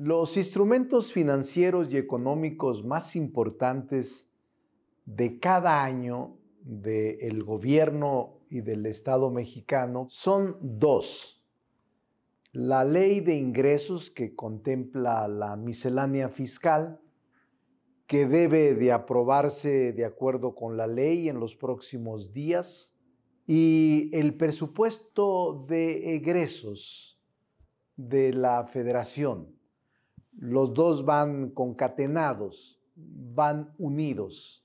Los instrumentos financieros y económicos más importantes de cada año del gobierno y del Estado mexicano son dos. La ley de ingresos que contempla la miscelánea fiscal, que debe de aprobarse de acuerdo con la ley en los próximos días, y el presupuesto de egresos de la federación los dos van concatenados, van unidos.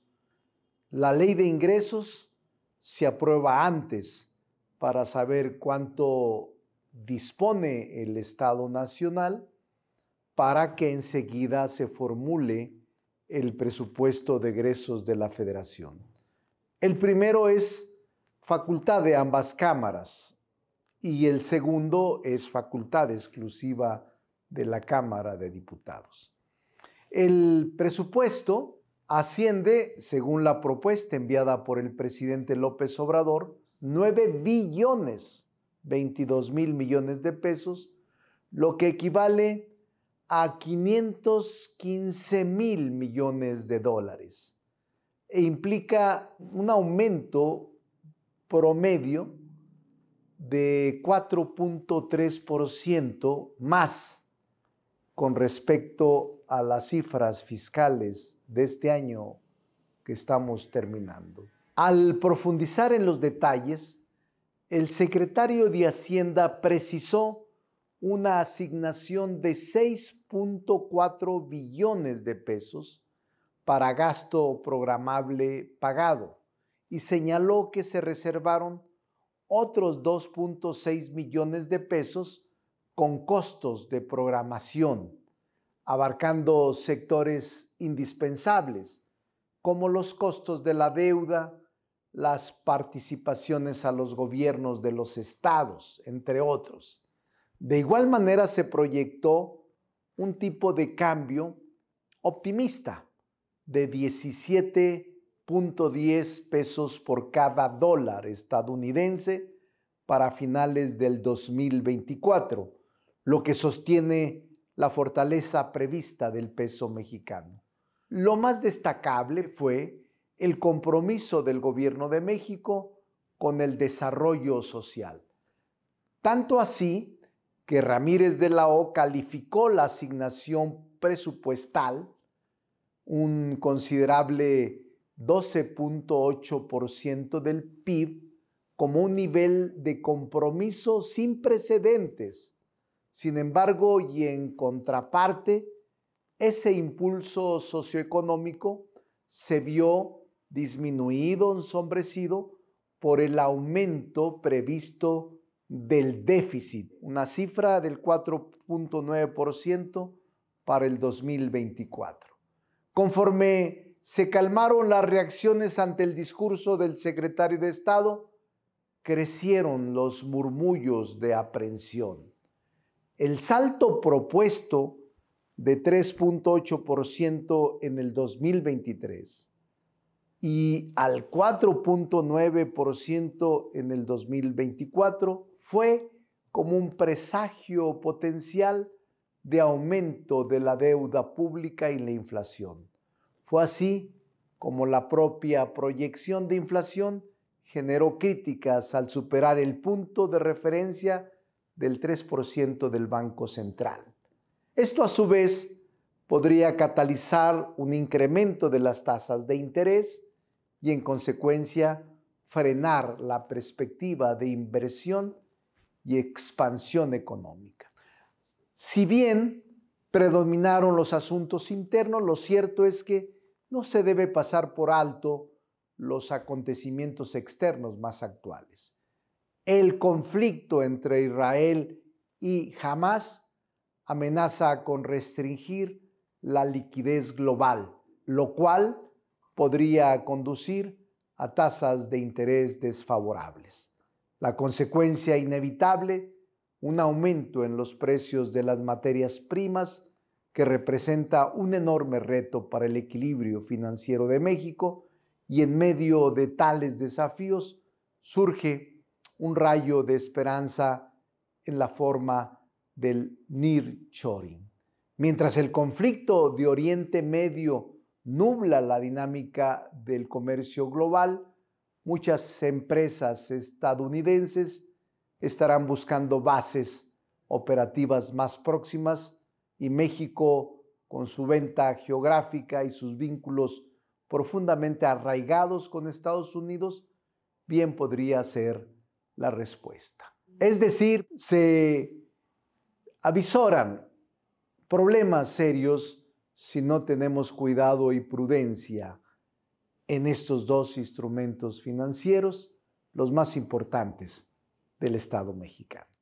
La ley de ingresos se aprueba antes para saber cuánto dispone el Estado Nacional para que enseguida se formule el presupuesto de egresos de la Federación. El primero es facultad de ambas cámaras y el segundo es facultad exclusiva de la Cámara de Diputados. El presupuesto asciende, según la propuesta enviada por el presidente López Obrador, 9 billones 22 mil millones de pesos, lo que equivale a 515 mil millones de dólares e implica un aumento promedio de 4.3% más con respecto a las cifras fiscales de este año que estamos terminando. Al profundizar en los detalles, el secretario de Hacienda precisó una asignación de 6.4 billones de pesos para gasto programable pagado y señaló que se reservaron otros 2.6 millones de pesos con costos de programación, abarcando sectores indispensables como los costos de la deuda, las participaciones a los gobiernos de los estados, entre otros. De igual manera se proyectó un tipo de cambio optimista de 17.10 pesos por cada dólar estadounidense para finales del 2024, lo que sostiene la fortaleza prevista del peso mexicano. Lo más destacable fue el compromiso del gobierno de México con el desarrollo social. Tanto así que Ramírez de la O calificó la asignación presupuestal, un considerable 12.8% del PIB, como un nivel de compromiso sin precedentes sin embargo, y en contraparte, ese impulso socioeconómico se vio disminuido, ensombrecido por el aumento previsto del déficit, una cifra del 4.9% para el 2024. Conforme se calmaron las reacciones ante el discurso del secretario de Estado, crecieron los murmullos de aprensión. El salto propuesto de 3.8% en el 2023 y al 4.9% en el 2024 fue como un presagio potencial de aumento de la deuda pública y la inflación. Fue así como la propia proyección de inflación generó críticas al superar el punto de referencia del 3% del Banco Central. Esto a su vez podría catalizar un incremento de las tasas de interés y en consecuencia frenar la perspectiva de inversión y expansión económica. Si bien predominaron los asuntos internos, lo cierto es que no se debe pasar por alto los acontecimientos externos más actuales. El conflicto entre Israel y Hamas amenaza con restringir la liquidez global, lo cual podría conducir a tasas de interés desfavorables. La consecuencia inevitable, un aumento en los precios de las materias primas, que representa un enorme reto para el equilibrio financiero de México, y en medio de tales desafíos surge un rayo de esperanza en la forma del Nir-Chorin. Mientras el conflicto de Oriente Medio nubla la dinámica del comercio global, muchas empresas estadounidenses estarán buscando bases operativas más próximas y México, con su venta geográfica y sus vínculos profundamente arraigados con Estados Unidos, bien podría ser la respuesta. Es decir, se avisoran problemas serios si no tenemos cuidado y prudencia en estos dos instrumentos financieros, los más importantes del Estado mexicano.